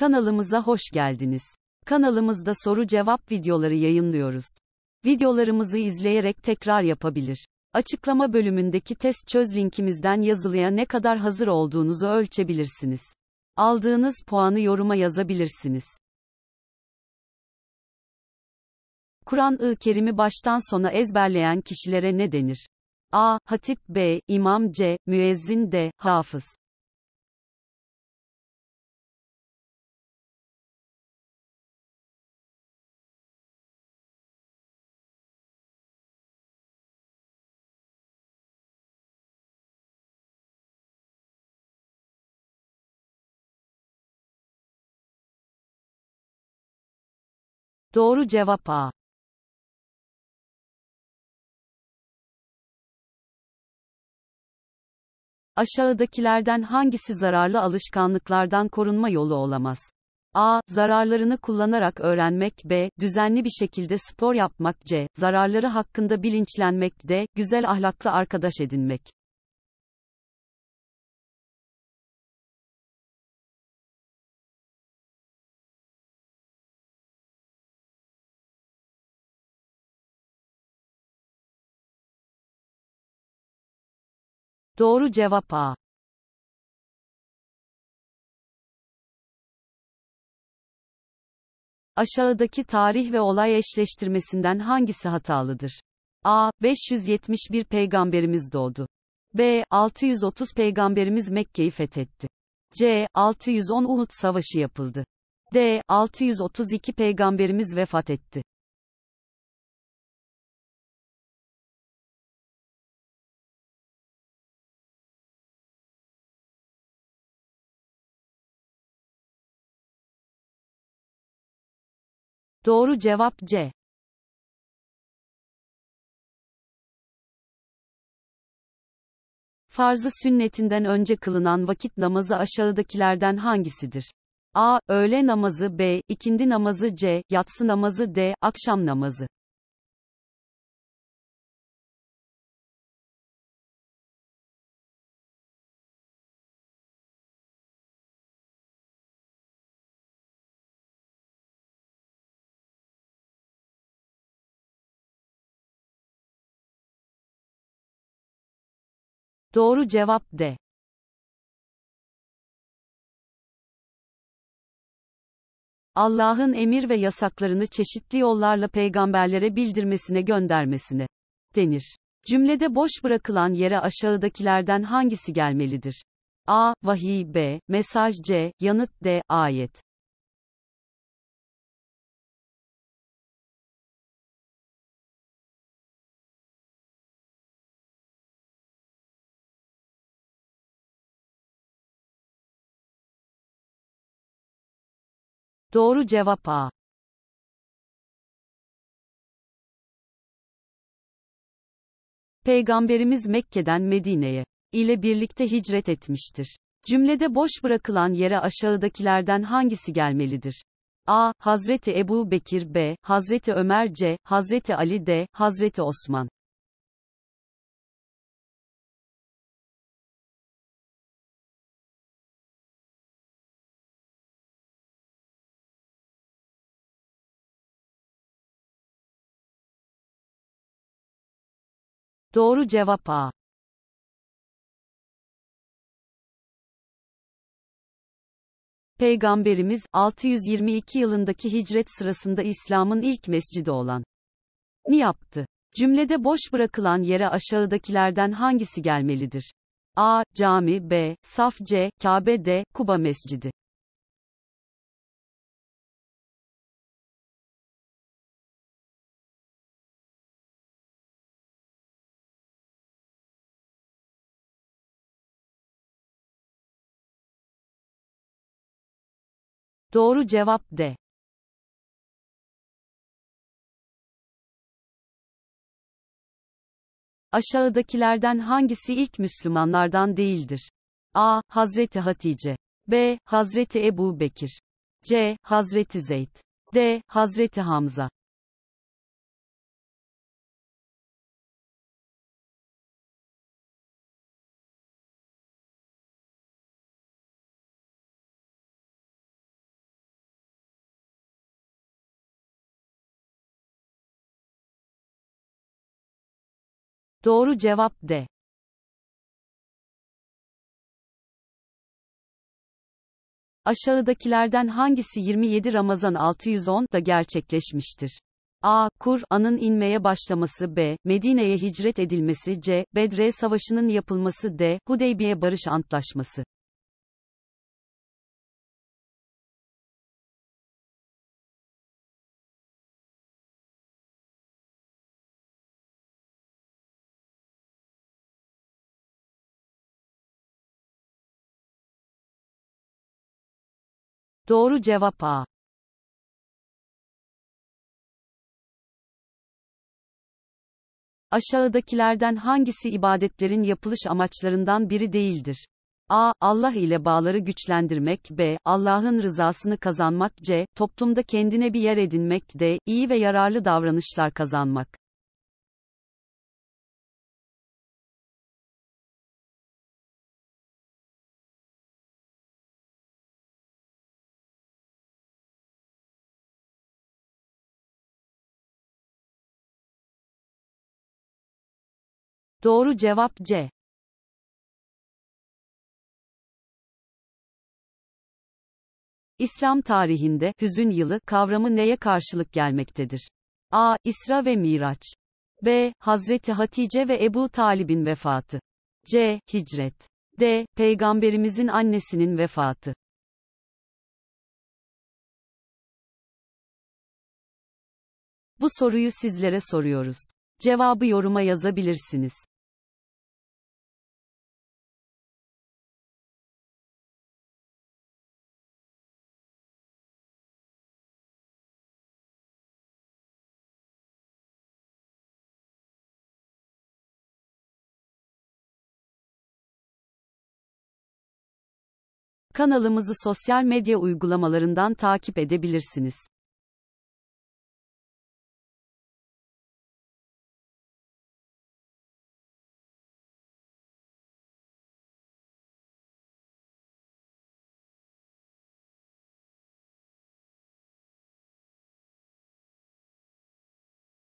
Kanalımıza hoş geldiniz. Kanalımızda soru cevap videoları yayınlıyoruz. Videolarımızı izleyerek tekrar yapabilir. Açıklama bölümündeki test çöz linkimizden yazılıya ne kadar hazır olduğunuzu ölçebilirsiniz. Aldığınız puanı yoruma yazabilirsiniz. Kur'an-ı Kerim'i baştan sona ezberleyen kişilere ne denir? A. Hatip B. İmam C. Müezzin D. Hafız Doğru cevap A. Aşağıdakilerden hangisi zararlı alışkanlıklardan korunma yolu olamaz? A. Zararlarını kullanarak öğrenmek. B. Düzenli bir şekilde spor yapmak. C. Zararları hakkında bilinçlenmek. D. Güzel ahlaklı arkadaş edinmek. Doğru cevap A. Aşağıdaki tarih ve olay eşleştirmesinden hangisi hatalıdır? A. 571 peygamberimiz doğdu. B. 630 peygamberimiz Mekke'yi fethetti. C. 610 Uhud savaşı yapıldı. D. 632 peygamberimiz vefat etti. Doğru cevap C. Farzı sünnetinden önce kılınan vakit namazı aşağıdakilerden hangisidir? A. Öğle namazı B. ikindi namazı C. Yatsı namazı D. Akşam namazı Doğru cevap D. Allah'ın emir ve yasaklarını çeşitli yollarla peygamberlere bildirmesine göndermesine denir. Cümlede boş bırakılan yere aşağıdakilerden hangisi gelmelidir? A. Vahiy B. Mesaj C. Yanıt D. Ayet Doğru cevap A. Peygamberimiz Mekke'den Medine'ye ile birlikte hicret etmiştir. Cümlede boş bırakılan yere aşağıdakilerden hangisi gelmelidir? A. Hazreti Ebu Bekir B. Hazreti Ömer C. Hazreti Ali D. Hazreti Osman Doğru cevap A. Peygamberimiz 622 yılındaki hicret sırasında İslam'ın ilk mescidi olan ni yaptı. Cümlede boş bırakılan yere aşağıdakilerden hangisi gelmelidir? A. Cami B. Saf C. Kabe D. Kuba Mescidi Doğru cevap D. Aşağıdakilerden hangisi ilk Müslümanlardan değildir? A. Hazreti Hatice. B. Hazreti Ebu Bekir. C. Hazreti Zeyd. D. Hazreti Hamza Doğru cevap D. Aşağıdakilerden hangisi 27 Ramazan 610'da gerçekleşmiştir? A. Kur'an'ın inmeye başlaması B. Medine'ye hicret edilmesi C. Bedre Savaşı'nın yapılması D. Hudeybiye Barış Antlaşması Doğru cevap A. Aşağıdakilerden hangisi ibadetlerin yapılış amaçlarından biri değildir? A. Allah ile bağları güçlendirmek B. Allah'ın rızasını kazanmak C. Toplumda kendine bir yer edinmek D. İyi ve yararlı davranışlar kazanmak Doğru cevap C. İslam tarihinde hüzün yılı kavramı neye karşılık gelmektedir? A. İsra ve Miraç. B. Hazreti Hatice ve Ebu Talib'in vefatı. C. Hicret. D. Peygamberimizin annesinin vefatı. Bu soruyu sizlere soruyoruz. Cevabı yoruma yazabilirsiniz. Kanalımızı sosyal medya uygulamalarından takip edebilirsiniz.